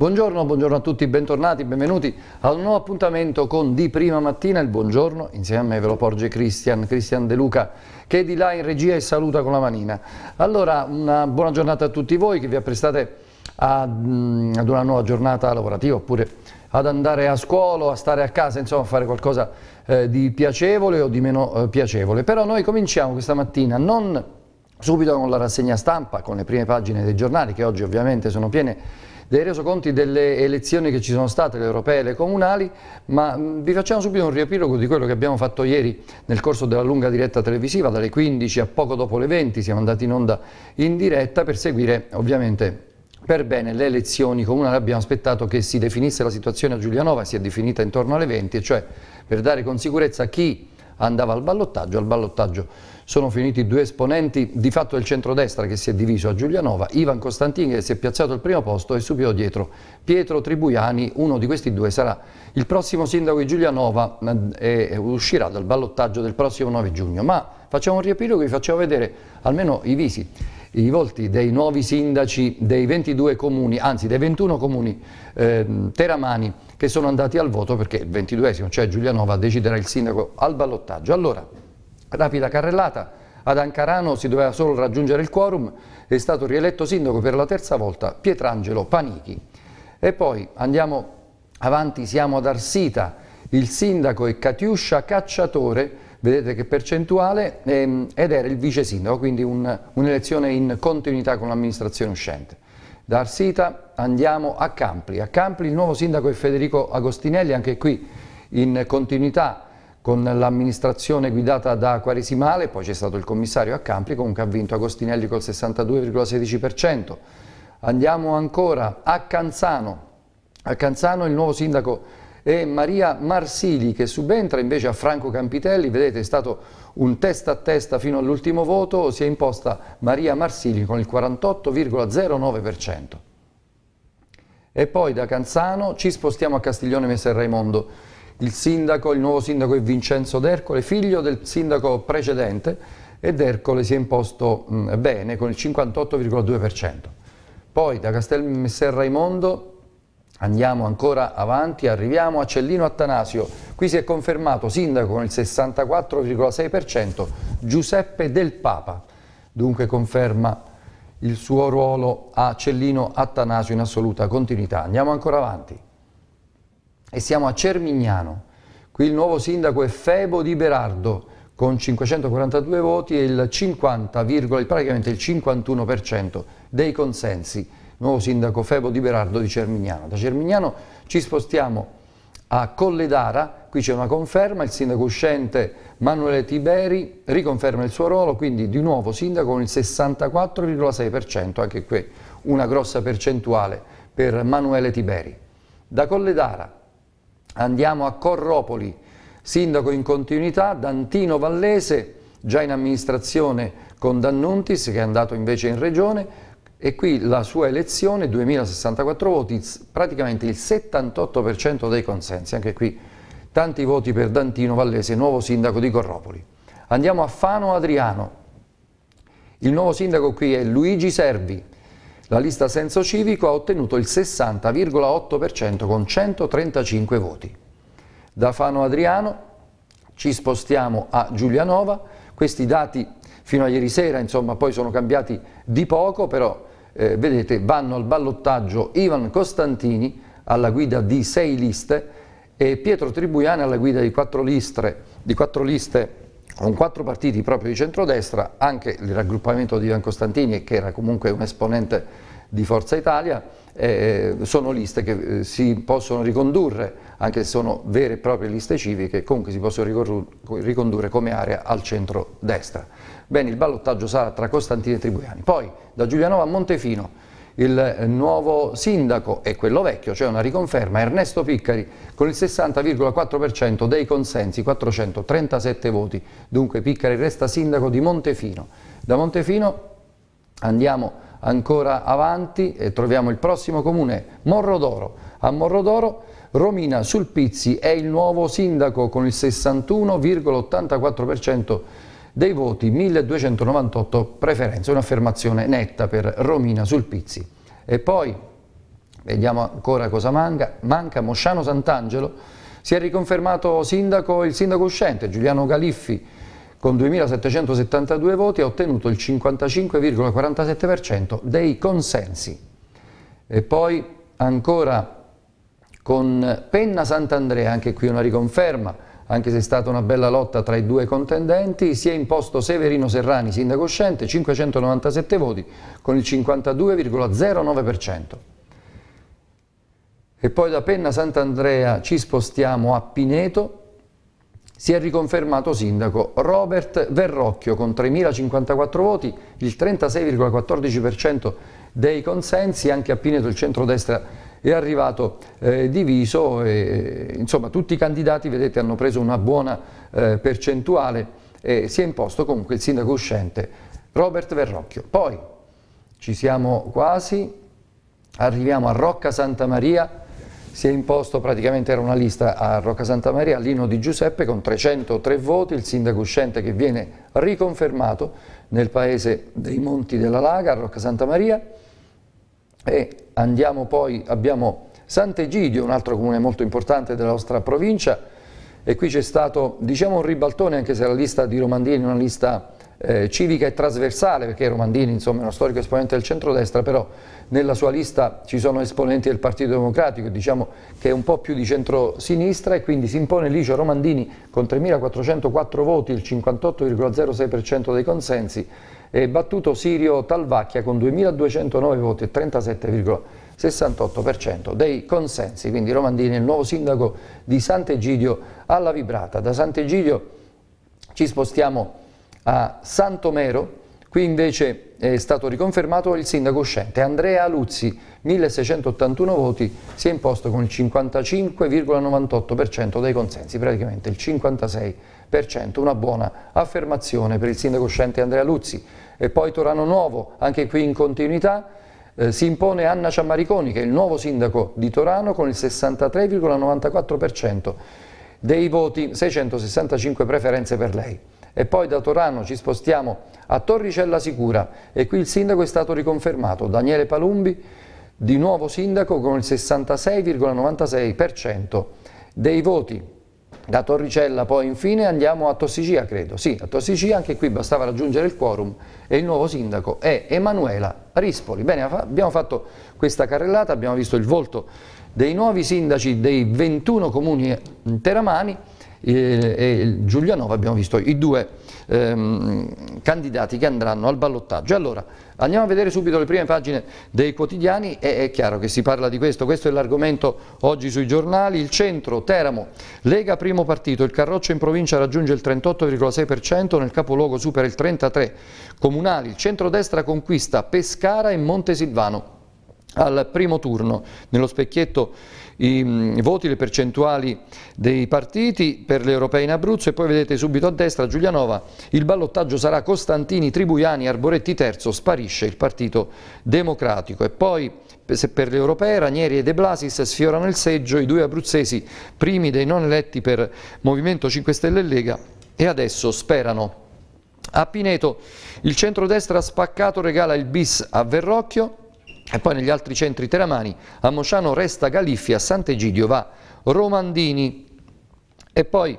Buongiorno, buongiorno a tutti, bentornati, benvenuti a un nuovo appuntamento con Di Prima Mattina, il buongiorno, insieme a me ve lo porge Cristian, Cristian De Luca che è di là in regia e saluta con la manina. Allora, una buona giornata a tutti voi che vi apprestate a, mm, ad una nuova giornata lavorativa oppure ad andare a scuola, a stare a casa, insomma a fare qualcosa eh, di piacevole o di meno eh, piacevole. Però noi cominciamo questa mattina non subito con la rassegna stampa, con le prime pagine dei giornali che oggi ovviamente sono piene dei resoconti delle elezioni che ci sono state, le europee e le comunali, ma vi facciamo subito un riepilogo di quello che abbiamo fatto ieri nel corso della lunga diretta televisiva, dalle 15 a poco dopo le 20 siamo andati in onda in diretta per seguire ovviamente per bene le elezioni comunali abbiamo aspettato che si definisse la situazione a Giulianova, si è definita intorno alle 20, e cioè per dare con sicurezza chi andava al ballottaggio, al ballottaggio sono finiti due esponenti di fatto del centrodestra che si è diviso a Giulianova, Ivan Costantini che si è piazzato al primo posto e subito dietro Pietro Tribuiani, uno di questi due sarà il prossimo sindaco di Giulianova eh, e uscirà dal ballottaggio del prossimo 9 giugno, ma facciamo un riepilogo e vi facciamo vedere almeno i visi i volti dei nuovi sindaci dei 22 comuni, anzi dei 21 comuni eh, teramani che sono andati al voto perché il 22esimo, cioè Giulianova, deciderà il sindaco al ballottaggio. Allora, Rapida carrellata, ad Ancarano si doveva solo raggiungere il quorum, è stato rieletto sindaco per la terza volta Pietrangelo Panichi. E poi andiamo avanti, siamo ad Arsita, il sindaco è Catiuscia Cacciatore, vedete che percentuale, ehm, ed era il vice sindaco, quindi un'elezione un in continuità con l'amministrazione uscente. Da Arsita andiamo a Campli, a Campli il nuovo sindaco è Federico Agostinelli, anche qui in continuità con l'amministrazione guidata da Quaresimale, poi c'è stato il commissario a Campri, comunque ha vinto Agostinelli col 62,16%. Andiamo ancora a Canzano, a Canzano il nuovo sindaco è Maria Marsili che subentra invece a Franco Campitelli, vedete è stato un testa a testa fino all'ultimo voto, si è imposta Maria Marsili con il 48,09%. E poi da Canzano ci spostiamo a Castiglione Messer Raimondo il sindaco, il nuovo sindaco è Vincenzo D'Ercole, figlio del sindaco precedente, e D'Ercole si è imposto mh, mm, bene con il 58,2%. Poi da Castel Messer Raimondo andiamo ancora avanti, arriviamo a Cellino Attanasio, qui si è confermato sindaco con il 64,6% Giuseppe Del Papa, dunque conferma il suo ruolo a Cellino Attanasio in assoluta continuità. Andiamo ancora avanti e siamo a Cermignano. Qui il nuovo sindaco è Febo Di Berardo con 542 voti e il 50, praticamente il 51% dei consensi. Nuovo sindaco Febo Di Berardo di Cermignano. Da Cermignano ci spostiamo a Colledara, qui c'è una conferma, il sindaco uscente Manuele Tiberi riconferma il suo ruolo, quindi di nuovo sindaco con il 64,6%, anche qui una grossa percentuale per Manuele Tiberi. Da Colledara Andiamo a Corropoli, sindaco in continuità, Dantino Vallese, già in amministrazione con D'Annuntis che è andato invece in regione e qui la sua elezione, 2064 voti, praticamente il 78% dei consensi, anche qui tanti voti per Dantino Vallese, nuovo sindaco di Corropoli. Andiamo a Fano Adriano, il nuovo sindaco qui è Luigi Servi, la lista Senso Civico ha ottenuto il 60,8% con 135 voti. Da Fano Adriano ci spostiamo a Giulianova, questi dati fino a ieri sera insomma poi sono cambiati di poco, però eh, vedete vanno al ballottaggio Ivan Costantini alla guida di sei liste e Pietro Tribuiani alla guida di quattro, listre, di quattro liste con quattro partiti proprio di centrodestra, anche il raggruppamento di Ivan Costantini, che era comunque un esponente di Forza Italia, eh, sono liste che eh, si possono ricondurre, anche se sono vere e proprie liste civiche, comunque si possono ricondurre come area al centro-destra. Bene, il ballottaggio sarà tra Costantini e Tribuiani. Poi da Giulianova a Montefino, il nuovo sindaco e quello vecchio, cioè una riconferma, Ernesto Piccari con il 60,4% dei consensi, 437 voti. Dunque Piccari resta sindaco di Montefino. Da Montefino andiamo ancora avanti e troviamo il prossimo comune, Morro d'Oro. A Morro d'Oro Romina Sulpizzi è il nuovo sindaco con il 61,84% dei voti 1298 preferenze, un'affermazione netta per Romina Sulpizzi. E poi, vediamo ancora cosa manca, manca Mosciano Sant'Angelo, si è riconfermato sindaco, il sindaco uscente Giuliano Galiffi con 2.772 voti ha ottenuto il 55,47% dei consensi. E poi ancora con Penna Sant'Andrea, anche qui una riconferma, anche se è stata una bella lotta tra i due contendenti, si è imposto Severino Serrani, sindaco uscente, 597 voti con il 52,09%. E poi da Penna Sant'Andrea ci spostiamo a Pineto, si è riconfermato sindaco Robert Verrocchio con 3.054 voti, il 36,14% dei consensi, anche a Pineto il centrodestra è arrivato eh, diviso, e, insomma tutti i candidati vedete hanno preso una buona eh, percentuale e si è imposto comunque il sindaco uscente Robert Verrocchio. Poi ci siamo quasi, arriviamo a Rocca Santa Maria, si è imposto praticamente era una lista a Rocca Santa Maria, Lino Di Giuseppe con 303 voti, il sindaco uscente che viene riconfermato nel paese dei Monti della Laga, a Rocca Santa Maria. E andiamo poi, abbiamo Sant'Egidio, un altro comune molto importante della nostra provincia, e qui c'è stato diciamo un ribaltone anche se la lista di Romandini è una lista eh, civica e trasversale perché Romandini insomma è uno storico esponente del centrodestra però nella sua lista ci sono esponenti del Partito Democratico diciamo che è un po' più di centrosinistra e quindi si impone Licio Romandini con 3.404 voti il 58,06% dei consensi e battuto Sirio Talvacchia con 2.209 voti e 37,68% dei consensi. Quindi Romandini è il nuovo sindaco di Sant'Egidio alla Vibrata. Da Sant'Egidio ci spostiamo a Santomero, Qui invece è stato riconfermato il sindaco uscente. Andrea Luzzi, 1681 voti, si è imposto con il 55,98% dei consensi, praticamente il 56% una buona affermazione per il sindaco uscente Andrea Luzzi. E poi Torano Nuovo, anche qui in continuità, eh, si impone Anna Ciammariconi che è il nuovo sindaco di Torano con il 63,94% dei voti, 665 preferenze per lei. E poi da Torano ci spostiamo a Torricella Sicura e qui il sindaco è stato riconfermato, Daniele Palumbi, di nuovo sindaco con il 66,96% dei voti da Torricella poi infine andiamo a Tossigia, credo. Sì, a Tossigia anche qui bastava raggiungere il quorum e il nuovo sindaco è Emanuela Rispoli. Bene, abbiamo fatto questa carrellata, abbiamo visto il volto dei nuovi sindaci dei 21 comuni teramani e Giulianova abbiamo visto i due ehm, candidati che andranno al ballottaggio. Allora, andiamo a vedere subito le prime pagine dei quotidiani, e è chiaro che si parla di questo, questo è l'argomento oggi sui giornali, il centro, Teramo, Lega primo partito, il Carroccio in provincia raggiunge il 38,6%, nel capoluogo supera il 33%, comunali, il centrodestra conquista Pescara e Montesilvano al primo turno. Nello specchietto i mm, voti, le percentuali dei partiti per le europee in Abruzzo e poi vedete subito a destra Giulianova, il ballottaggio sarà Costantini, Tribuiani, Arboretti terzo, sparisce il Partito Democratico e poi per le europee Ranieri e De Blasis sfiorano il seggio, i due abruzzesi primi dei non eletti per Movimento 5 Stelle e Lega e adesso sperano. A Pineto il centrodestra spaccato regala il bis a Verrocchio, e poi negli altri centri teramani, a Mosciano resta Galiffi, a Sant'Egidio va Romandini. E poi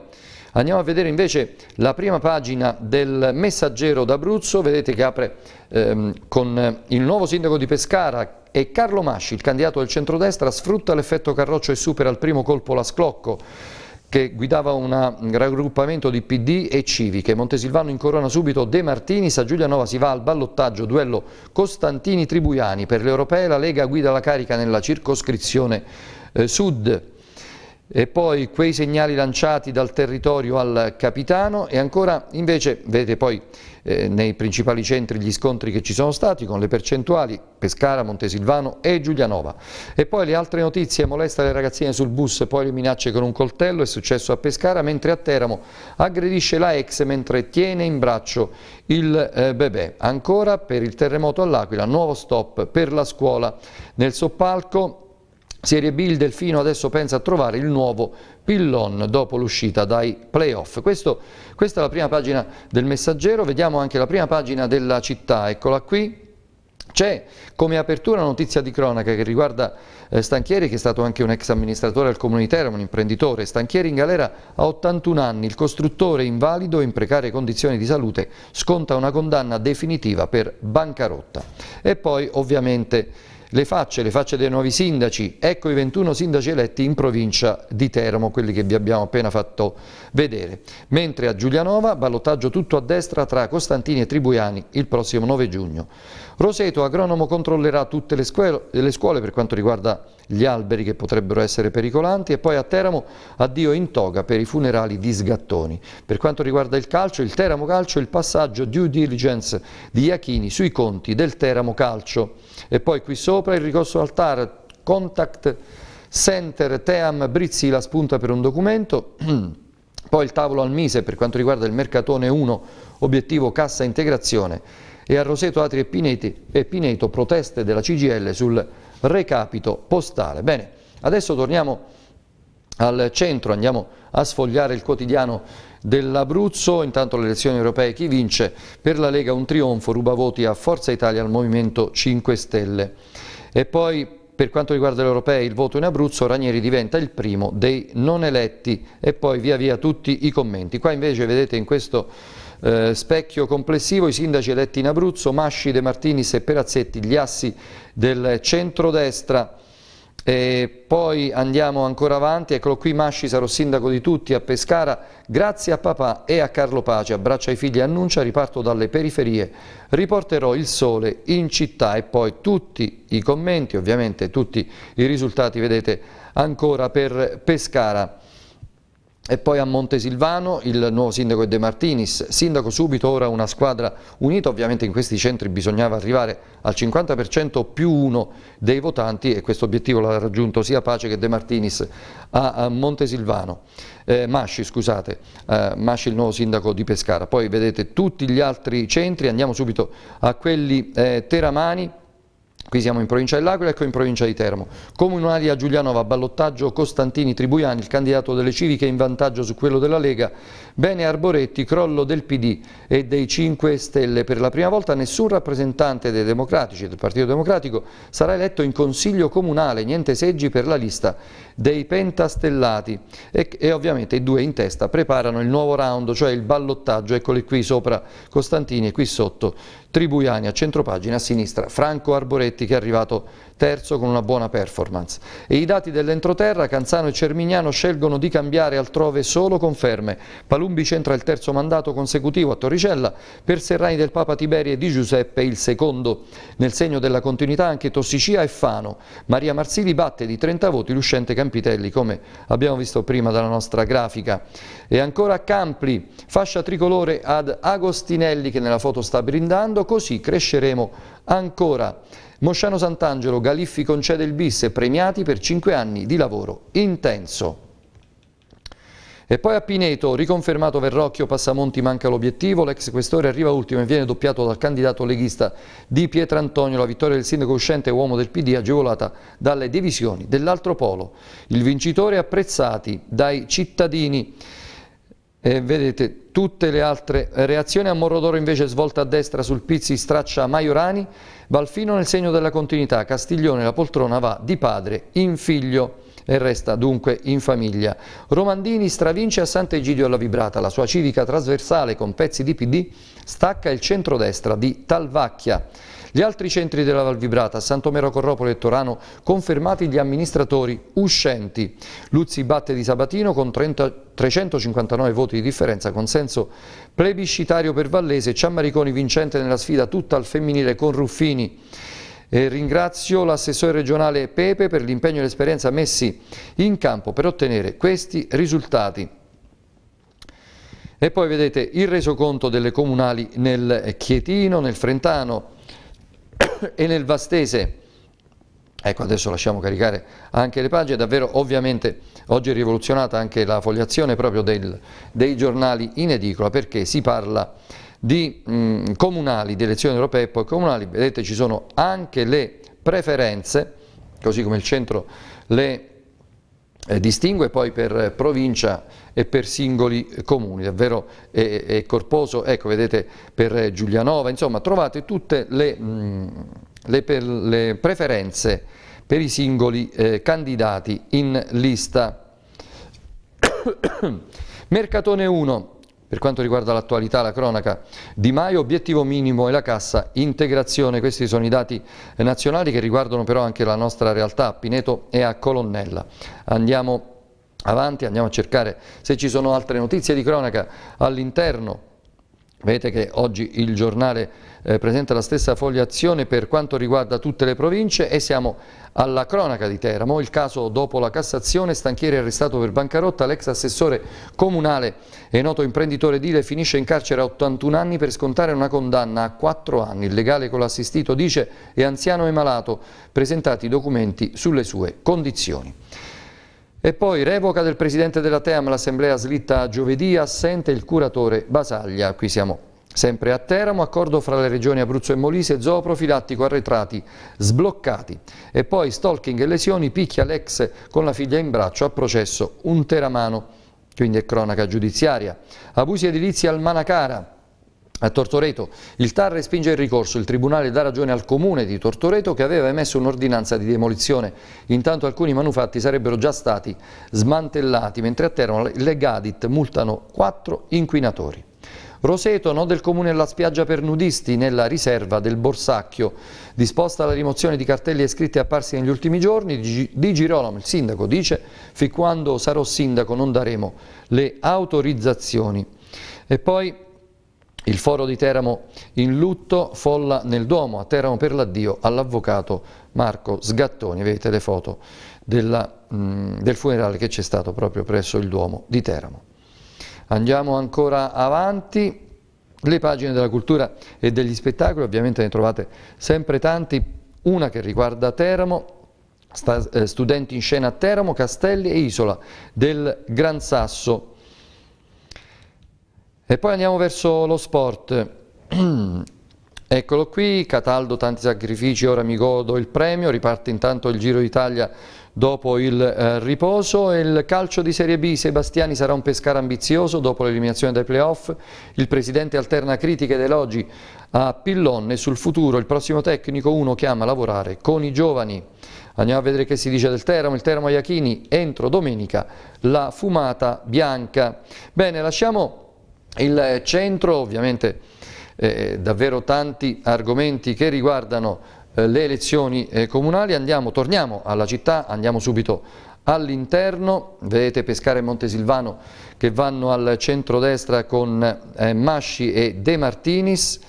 andiamo a vedere invece la prima pagina del Messaggero d'Abruzzo, vedete che apre ehm, con il nuovo sindaco di Pescara e Carlo Masci, il candidato del centrodestra, sfrutta l'effetto Carroccio e supera al primo colpo la Sclocco che guidava un raggruppamento di PD e Civiche. Montesilvano incorona subito De Martini, Sa Giulianova si va al ballottaggio, duello Costantini-Tribuiani. Per le europee la Lega guida la carica nella circoscrizione eh, sud. E poi quei segnali lanciati dal territorio al capitano e ancora invece, vedete poi eh, nei principali centri gli scontri che ci sono stati con le percentuali Pescara, Montesilvano e Giulianova. E poi le altre notizie, molesta le ragazzine sul bus, poi le minacce con un coltello, è successo a Pescara, mentre a Teramo aggredisce la ex mentre tiene in braccio il eh, bebè. Ancora per il terremoto all'Aquila, nuovo stop per la scuola. Nel soppalco Serie B il Delfino adesso pensa a trovare il nuovo pillon dopo l'uscita dai playoff. Questo, questa è la prima pagina del messaggero, vediamo anche la prima pagina della città, eccola qui. C'è come apertura notizia di cronaca che riguarda eh, Stanchieri, che è stato anche un ex amministratore al Comune di Teramo, un imprenditore. Stanchieri in galera a 81 anni, il costruttore invalido in precarie condizioni di salute sconta una condanna definitiva per bancarotta. E poi ovviamente le facce, le facce dei nuovi sindaci, ecco i 21 sindaci eletti in provincia di Teramo, quelli che vi abbiamo appena fatto vedere. Mentre a Giulianova, ballottaggio tutto a destra tra Costantini e Tribuiani il prossimo 9 giugno. Roseto agronomo controllerà tutte le scuole, le scuole, per quanto riguarda gli alberi che potrebbero essere pericolanti e poi a Teramo addio in toga per i funerali di Sgattoni. Per quanto riguarda il calcio, il Teramo Calcio il passaggio due diligence di Iachini sui conti del Teramo Calcio e poi qui sopra il ricorso al TAR Contact Center Team Brizzi, la spunta per un documento poi il tavolo al Mise per quanto riguarda il Mercatone 1 obiettivo cassa integrazione e a Roseto Atri e, Pineti, e Pineto proteste della CGL sul recapito postale. Bene, adesso torniamo al centro, andiamo a sfogliare il quotidiano dell'Abruzzo, intanto le elezioni europee chi vince? Per la Lega un trionfo, ruba voti a Forza Italia al Movimento 5 Stelle. E poi per quanto riguarda l'Europea il voto in Abruzzo, Ranieri diventa il primo dei non eletti e poi via via tutti i commenti. Qua invece vedete in questo eh, specchio complessivo, i sindaci eletti in Abruzzo, Masci, De Martinis e Perazzetti, gli assi del centrodestra. E poi andiamo ancora avanti, eccolo qui Masci sarò sindaco di tutti a Pescara, grazie a papà e a Carlo Pace, abbraccia i figli annuncia, riparto dalle periferie, riporterò il sole in città e poi tutti i commenti, ovviamente tutti i risultati vedete ancora per Pescara. E poi a Montesilvano il nuovo sindaco è De Martinis, sindaco subito ora una squadra unita, ovviamente in questi centri bisognava arrivare al 50% più uno dei votanti e questo obiettivo l'ha raggiunto sia Pace che De Martinis a Montesilvano, eh, Masci scusate, eh, Masci il nuovo sindaco di Pescara, poi vedete tutti gli altri centri, andiamo subito a quelli eh, teramani Qui siamo in provincia dell'Aquila, ecco in provincia di Teramo. Comunali a Giulianova, ballottaggio Costantini Tribuiani, il candidato delle civiche in vantaggio su quello della Lega. Bene Arboretti, crollo del PD e dei 5 Stelle. Per la prima volta nessun rappresentante dei democratici, del Partito Democratico, sarà eletto in consiglio comunale, niente seggi per la lista dei pentastellati. E, e ovviamente i due in testa preparano il nuovo round, cioè il ballottaggio, eccoli qui sopra Costantini e qui sotto Tribuiani a centropagina a sinistra Franco Arboretti che è arrivato terzo con una buona performance. E i dati dell'entroterra, Canzano e Cermignano scelgono di cambiare altrove solo conferme. Palumbi centra il terzo mandato consecutivo a Torricella, per Serrani del Papa Tiberi e Di Giuseppe il secondo. Nel segno della continuità anche Tossicia e Fano. Maria Marsili batte di 30 voti l'uscente Campitelli, come abbiamo visto prima dalla nostra grafica. E ancora Campli, fascia tricolore ad Agostinelli che nella foto sta brindando, così cresceremo ancora. Mosciano Sant'Angelo, Galiffi concede il bis e premiati per 5 anni di lavoro intenso. E poi a Pineto, riconfermato Verrocchio, Passamonti manca l'obiettivo, l'ex questore arriva ultimo e viene doppiato dal candidato leghista di Pietrantonio, la vittoria del sindaco uscente uomo del PD agevolata dalle divisioni dell'altro polo. Il vincitore apprezzati dai cittadini. Eh, vedete, tutte le altre reazioni. A Morrodoro invece svolta a destra sul Pizzi straccia Maiorani, Valfino nel segno della continuità, Castiglione la poltrona va di padre in figlio e resta dunque in famiglia. Romandini stravince a Sant'Egidio alla Vibrata, la sua civica trasversale con pezzi di PD stacca il centrodestra di Talvacchia. Gli altri centri della Val Vibrata, Santomero Corropolo e Torano, confermati gli amministratori uscenti. Luzzi batte di Sabatino con 30 359 voti di differenza, consenso plebiscitario per Vallese, Ciammariconi vincente nella sfida tutta al femminile con Ruffini. E ringrazio l'assessore regionale Pepe per l'impegno e l'esperienza messi in campo per ottenere questi risultati. E poi vedete il resoconto delle comunali nel Chietino, nel Frentano, e nel Vastese. Ecco, adesso lasciamo caricare anche le pagine, davvero ovviamente oggi è rivoluzionata anche la fogliazione proprio del, dei giornali in edicola perché si parla di mh, comunali, di elezioni europee e poi comunali, vedete ci sono anche le preferenze, così come il centro le eh, distingue, poi per provincia e per singoli eh, comuni, davvero è, è corposo, ecco vedete per eh, Giulianova, insomma trovate tutte le, mh, mm, le, per, le preferenze per i singoli eh, candidati in lista. Mercatone 1, per quanto riguarda l'attualità, la cronaca, Di Maio, obiettivo minimo e la cassa integrazione, questi sono i dati eh, nazionali che riguardano però anche la nostra realtà a Pineto e a Colonnella. Andiamo a avanti, andiamo a cercare se ci sono altre notizie di cronaca all'interno. Vedete che oggi il giornale eh, presenta la stessa fogliazione per quanto riguarda tutte le province e siamo alla cronaca di Teramo, il caso dopo la Cassazione, stanchiere arrestato per bancarotta, l'ex assessore comunale e noto imprenditore Dile finisce in carcere a 81 anni per scontare una condanna a 4 anni, il legale con l'assistito dice è anziano e malato, presentati i documenti sulle sue condizioni. E poi revoca del presidente della TEAM, l'assemblea slitta giovedì, assente il curatore Basaglia. Qui siamo sempre a Teramo, accordo fra le regioni Abruzzo e Molise, zooprofilattico arretrati sbloccati. E poi stalking e lesioni, picchia l'ex con la figlia in braccio, a processo un teramano. Quindi è cronaca giudiziaria. Abusi edilizi al Manacara. A Tortoreto il TAR respinge il ricorso, il Tribunale dà ragione al Comune di Tortoreto che aveva emesso un'ordinanza di demolizione, intanto alcuni manufatti sarebbero già stati smantellati, mentre a Teramo le Gadit multano quattro inquinatori. Roseto, no del comune alla spiaggia per nudisti nella riserva del Borsacchio. Disposta alla rimozione di cartelli e scritte apparsi negli ultimi giorni, Di Girolamo, il sindaco, dice «Fin quando sarò sindaco non daremo le autorizzazioni». E poi il foro di Teramo in lutto, folla nel Duomo a Teramo per l'addio all'avvocato Marco Sgattoni. Vedete le foto della, mh, mm, del funerale che c'è stato proprio presso il Duomo di Teramo. Andiamo ancora avanti. Le pagine della cultura e degli spettacoli, ovviamente ne trovate sempre tanti, una che riguarda Teramo, sta, eh, studenti in scena a Teramo, Castelli e Isola del Gran Sasso e poi andiamo verso lo sport. Eccolo qui, Cataldo tanti sacrifici, ora mi godo il premio, riparte intanto il Giro d'Italia dopo il eh, riposo. Il calcio di Serie B, Sebastiani sarà un pescare ambizioso dopo l'eliminazione dai playoff. Il presidente alterna critiche ed elogi a Pillonne sul futuro. Il prossimo tecnico uno che ama lavorare con i giovani. Andiamo a vedere che si dice del Teramo, il Teramo Iachini entro domenica la fumata bianca. Bene, lasciamo il centro ovviamente eh, davvero tanti argomenti che riguardano eh, le elezioni eh, comunali, andiamo, torniamo alla città, andiamo subito all'interno, vedete Pescare e Montesilvano che vanno al centro-destra con eh, Masci e De Martinis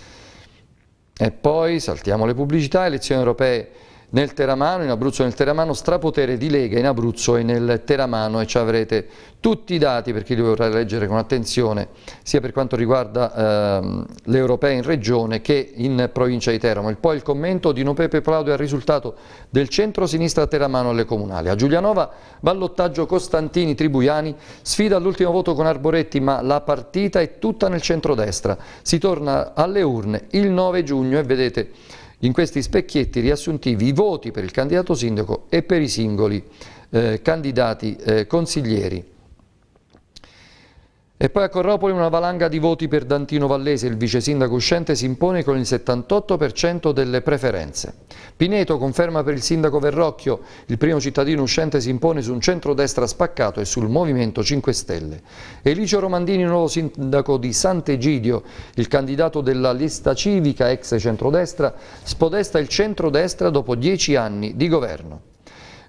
e poi saltiamo le pubblicità, elezioni europee nel Teramano, in Abruzzo e nel Teramano, strapotere di Lega in Abruzzo e nel Teramano e ci avrete tutti i dati per chi li vorrà leggere con attenzione sia per quanto riguarda ehm, le europee in regione che in provincia di Teramo. E poi il commento di Nopepe Plaudio al risultato del centro-sinistra Teramano alle comunali. A Giulianova ballottaggio costantini Tribuiani, sfida all'ultimo voto con Arboretti ma la partita è tutta nel centrodestra. Si torna alle urne il 9 giugno e vedete in questi specchietti riassuntivi i voti per il candidato sindaco e per i singoli eh, candidati eh, consiglieri. E poi a Corropoli una valanga di voti per Dantino Vallese, il vice sindaco uscente si impone con il 78% delle preferenze. Pineto conferma per il sindaco Verrocchio, il primo cittadino uscente si impone su un centrodestra spaccato e sul Movimento 5 Stelle. Elicio Romandini, nuovo sindaco di Sant'Egidio, il candidato della lista civica ex centrodestra, spodesta il centrodestra dopo dieci anni di governo.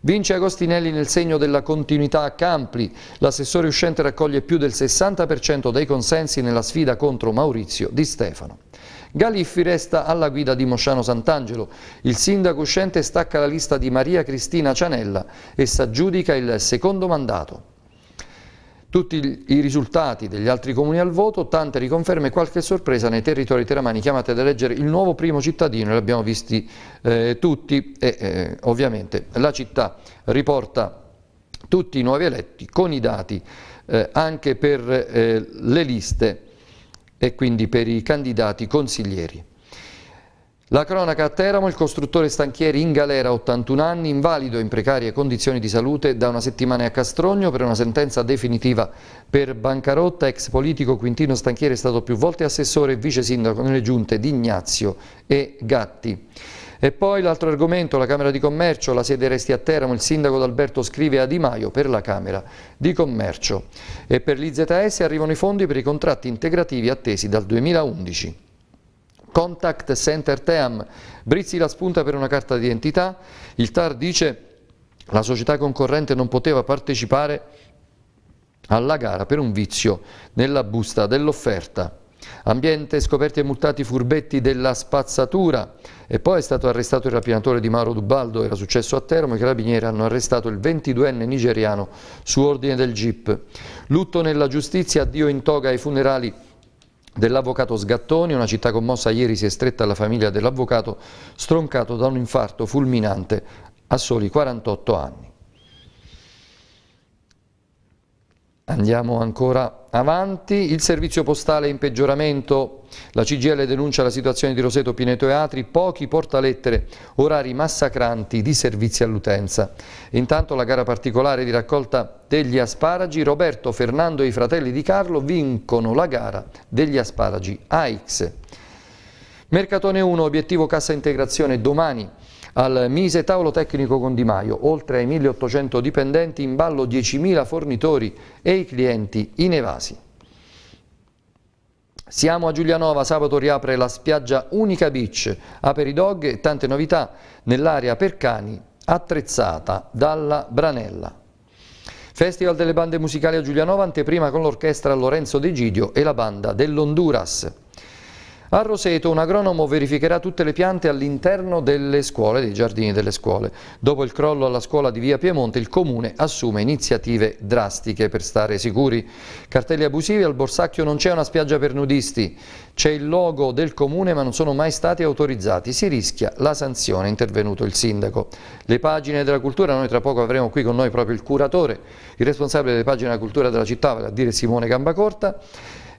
Vince Agostinelli nel segno della continuità a Campli. L'assessore uscente raccoglie più del 60% dei consensi nella sfida contro Maurizio Di Stefano. Galiffi resta alla guida di Mosciano Sant'Angelo. Il sindaco uscente stacca la lista di Maria Cristina Cianella e si aggiudica il secondo mandato tutti i risultati degli altri comuni al voto, tante riconferme e qualche sorpresa nei territori teramani chiamati ad eleggere il nuovo primo cittadino, li abbiamo visti eh, tutti e eh, ovviamente la città riporta tutti i nuovi eletti con i dati eh, anche per eh, le liste e quindi per i candidati consiglieri. La cronaca a Teramo, il costruttore stanchieri in galera, 81 anni, invalido in precarie condizioni di salute da una settimana a Castrogno per una sentenza definitiva per bancarotta. Ex politico Quintino Stanchieri è stato più volte assessore e vice sindaco nelle giunte di Ignazio e Gatti. E poi l'altro argomento, la Camera di Commercio, la sede resti a Teramo, il sindaco D'Alberto scrive a Di Maio per la Camera di Commercio. E per l'IZS arrivano i fondi per i contratti integrativi attesi dal 2011. Contact Center Team, Brizzi la spunta per una carta d'identità, il TAR dice la società concorrente non poteva partecipare alla gara per un vizio nella busta dell'offerta. Ambiente scoperti e multati furbetti della spazzatura e poi è stato arrestato il rapinatore di Mauro Dubaldo, era successo a Teramo, i carabinieri hanno arrestato il 22enne nigeriano su ordine del GIP. Lutto nella giustizia, addio in toga ai funerali dell'avvocato Sgattoni, una città commossa ieri si è stretta alla famiglia dell'avvocato stroncato da un infarto fulminante a soli 48 anni. Andiamo ancora avanti, il servizio postale in peggioramento, la CGL denuncia la situazione di Roseto, Pineto e Atri, pochi portalettere, orari massacranti di servizi all'utenza. Intanto la gara particolare di raccolta degli asparagi, Roberto, Fernando e i fratelli di Carlo vincono la gara degli asparagi AX. Mercatone 1, obiettivo cassa integrazione domani. Al Mise tavolo tecnico con Di Maio, oltre ai 1.800 dipendenti, in ballo 10.000 fornitori e i clienti inevasi. Siamo a Giulianova, sabato riapre la spiaggia Unica Beach, aperi dog e tante novità nell'area per cani attrezzata dalla Branella. Festival delle bande musicali a Giulianova, anteprima con l'orchestra Lorenzo De Gidio e la banda dell'Honduras. A Roseto un agronomo verificherà tutte le piante all'interno delle scuole, dei giardini delle scuole. Dopo il crollo alla scuola di Via Piemonte il comune assume iniziative drastiche per stare sicuri. Cartelli abusivi al Borsacchio non c'è una spiaggia per nudisti, c'è il logo del comune ma non sono mai stati autorizzati, si rischia la sanzione, è intervenuto il sindaco. Le pagine della cultura, noi tra poco avremo qui con noi proprio il curatore, il responsabile delle pagine della cultura della città, vale a dire Simone Gambacorta,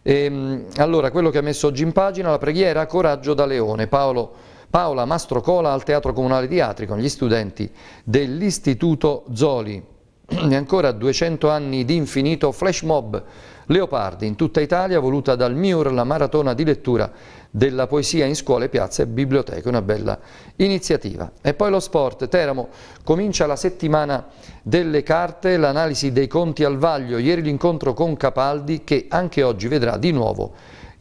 e, ehm, allora, quello che ha messo oggi in pagina, la preghiera Coraggio da Leone, Paolo, Paola Mastrocola al Teatro Comunale di Atri con gli studenti dell'Istituto Zoli. E ancora 200 anni di infinito flash mob Leopardi in tutta Italia, voluta dal MIUR, la maratona di lettura della poesia in scuole, piazze e biblioteche, una bella iniziativa. E poi lo sport, Teramo comincia la settimana delle carte, l'analisi dei conti al vaglio, ieri l'incontro con Capaldi che anche oggi vedrà di nuovo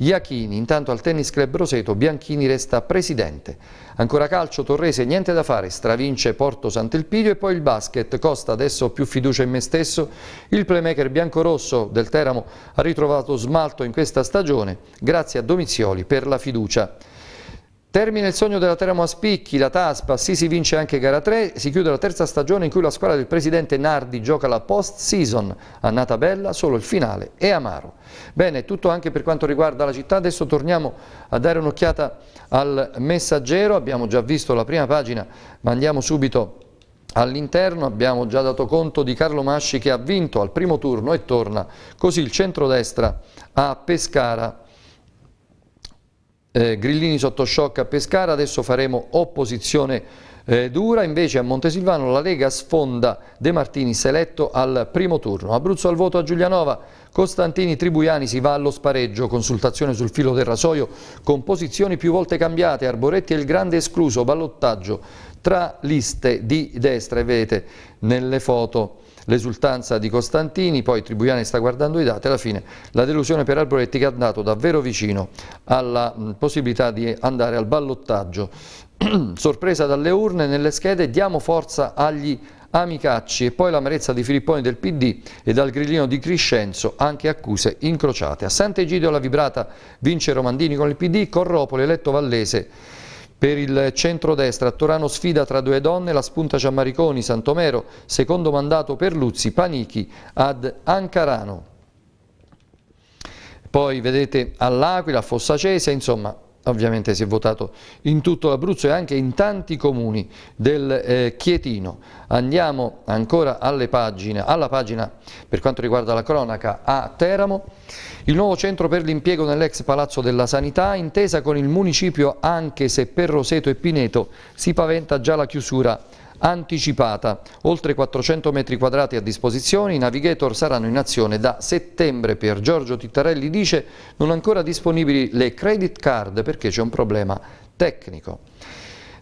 Iachini, intanto al Tennis Club Roseto, Bianchini resta presidente. Ancora calcio, Torrese, niente da fare, stravince Porto Sant'Elpidio e poi il basket. Costa adesso più fiducia in me stesso. Il playmaker biancorosso del Teramo ha ritrovato smalto in questa stagione grazie a Domizioli per la fiducia. Termina il sogno della Teramo a spicchi, la Taspa, sì si vince anche gara 3, si chiude la terza stagione in cui la squadra del presidente Nardi gioca la post-season, annata bella, solo il finale è amaro. Bene, tutto anche per quanto riguarda la città, adesso torniamo a dare un'occhiata al messaggero, abbiamo già visto la prima pagina, ma andiamo subito All'interno abbiamo già dato conto di Carlo Masci che ha vinto al primo turno e torna così il centrodestra a Pescara eh, Grillini sotto shock a Pescara, adesso faremo opposizione eh, dura, invece a Montesilvano la Lega sfonda De Martini seletto al primo turno. Abruzzo al voto a Giulianova, Costantini Tribuiani si va allo spareggio, consultazione sul filo del rasoio con posizioni più volte cambiate, Arboretti è il grande escluso, ballottaggio tra liste di destra e vedete nelle foto l'esultanza di Costantini, poi Tribujani sta guardando i dati, alla fine la delusione per Arboretti che è andato davvero vicino alla possibilità di andare al ballottaggio. Sorpresa dalle urne, nelle schede diamo forza agli amicacci e poi l'amarezza di Filipponi del PD e dal grillino di Crescenzo, anche accuse incrociate. A Sant'Egidio la vibrata vince Romandini con il PD, Corropoli eletto Vallese per il centrodestra a Torano sfida tra due donne la spunta Giammariconi, Santomero, secondo mandato per Luzzi, Panichi ad Ancarano. Poi vedete all'Aquila, Fossacese, insomma ovviamente si è votato in tutto l'Abruzzo e anche in tanti comuni del eh, Chietino. Andiamo ancora pagine, alla pagina per quanto riguarda la cronaca a Teramo. Il nuovo centro per l'impiego nell'ex Palazzo della Sanità, intesa con il municipio anche se per Roseto e Pineto si paventa già la chiusura anticipata. Oltre 400 metri quadrati a disposizione, i navigator saranno in azione da settembre. Pier Giorgio Tittarelli dice non ancora disponibili le credit card perché c'è un problema tecnico.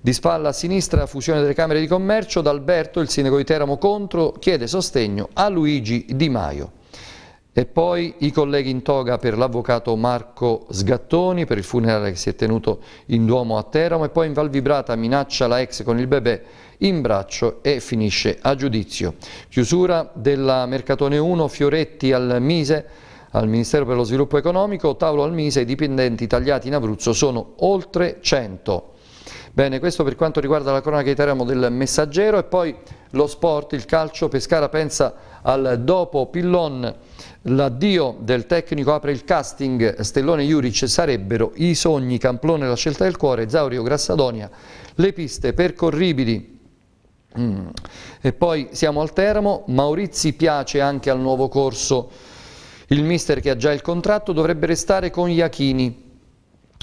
Di spalla a sinistra, fusione delle Camere di Commercio, D'Alberto, il sindaco di Teramo contro, chiede sostegno a Luigi Di Maio e poi i colleghi in toga per l'avvocato Marco Sgattoni per il funerale che si è tenuto in Duomo a Teramo e poi in Valvibrata minaccia la ex con il bebè in braccio e finisce a giudizio. Chiusura della Mercatone 1, Fioretti al Mise, al Ministero per lo Sviluppo Economico, tavolo al Mise, i dipendenti tagliati in Abruzzo sono oltre 100. Bene, questo per quanto riguarda la cronaca di Teramo del Messaggero e poi lo sport, il calcio, Pescara pensa al dopo Pillon L'addio del tecnico apre il casting, Stellone Juric sarebbero i sogni, Camplone la scelta del cuore, Zaurio Grassadonia, le piste percorribili. Mm. E poi siamo al termo, Maurizi piace anche al nuovo corso, il mister che ha già il contratto dovrebbe restare con Iachini.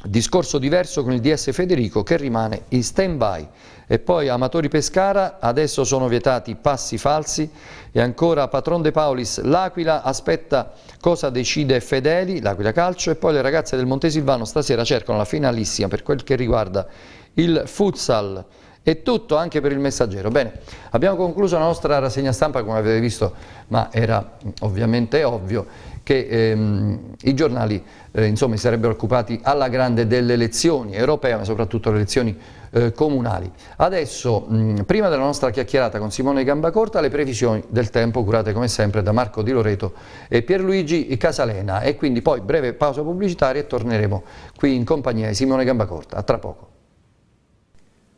Discorso diverso con il DS Federico che rimane in stand-by. E poi Amatori Pescara, adesso sono vietati passi falsi e ancora Patron De Paulis, l'Aquila aspetta cosa decide Fedeli, l'Aquila Calcio e poi le ragazze del Montesilvano stasera cercano la finalissima per quel che riguarda il futsal. È tutto anche per il messaggero. Bene, abbiamo concluso la nostra rassegna stampa, come avete visto, ma era ovviamente ovvio che ehm, i giornali eh, insomma, si sarebbero occupati alla grande delle elezioni europee, ma soprattutto le elezioni europee eh, comunali. Adesso, mh, mm, prima della nostra chiacchierata con Simone Gambacorta, le previsioni del tempo curate come sempre da Marco Di Loreto e Pierluigi Casalena e quindi poi breve pausa pubblicitaria e torneremo qui in compagnia di Simone Gambacorta. A tra poco.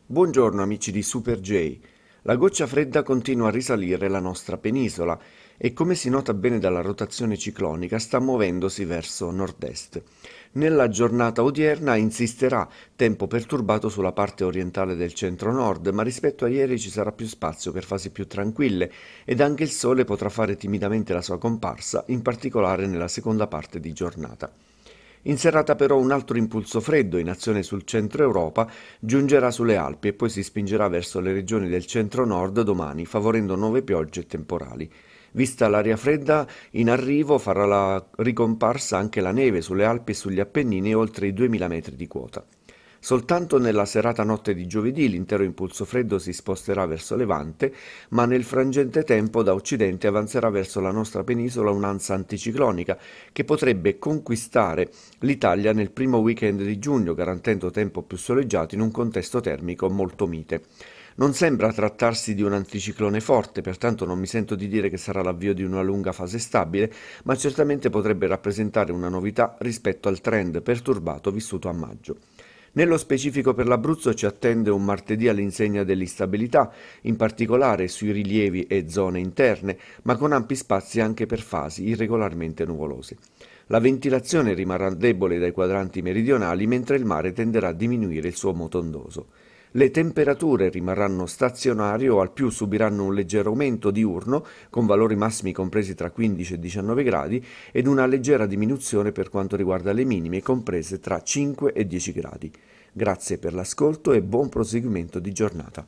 Buongiorno amici di Super J. La goccia fredda continua a risalire la nostra penisola e come si nota bene dalla rotazione ciclonica sta muovendosi verso nord-est. Nella giornata odierna insisterà tempo perturbato sulla parte orientale del centro-nord, ma rispetto a ieri ci sarà più spazio per fasi più tranquille ed anche il sole potrà fare timidamente la sua comparsa, in particolare nella seconda parte di giornata. In serata però un altro impulso freddo in azione sul centro Europa giungerà sulle Alpi e poi si spingerà verso le regioni del centro-nord domani, favorendo nuove piogge e temporali. Vista l'aria fredda, in arrivo farà la ricomparsa anche la neve sulle Alpi e sugli Appennini oltre i 2000 metri di quota. Soltanto nella serata notte di giovedì l'intero impulso freddo si sposterà verso levante, ma nel frangente tempo da occidente avanzerà verso la nostra penisola un'ansa anticiclonica che potrebbe conquistare l'Italia nel primo weekend di giugno, garantendo tempo più soleggiato in un contesto termico molto mite. Non sembra trattarsi di un anticiclone forte, pertanto non mi sento di dire che sarà l'avvio di una lunga fase stabile, ma certamente potrebbe rappresentare una novità rispetto al trend perturbato vissuto a maggio. Nello specifico per l'Abruzzo ci attende un martedì all'insegna dell'instabilità, in particolare sui rilievi e zone interne, ma con ampi spazi anche per fasi irregolarmente nuvolose. La ventilazione rimarrà debole dai quadranti meridionali mentre il mare tenderà a diminuire il suo moto ondoso. Le temperature rimarranno stazionarie o al più subiranno un leggero aumento diurno, con valori massimi compresi tra 15 e 19 gradi, ed una leggera diminuzione per quanto riguarda le minime, comprese tra 5 e 10 gradi. Grazie per l'ascolto e buon proseguimento di giornata.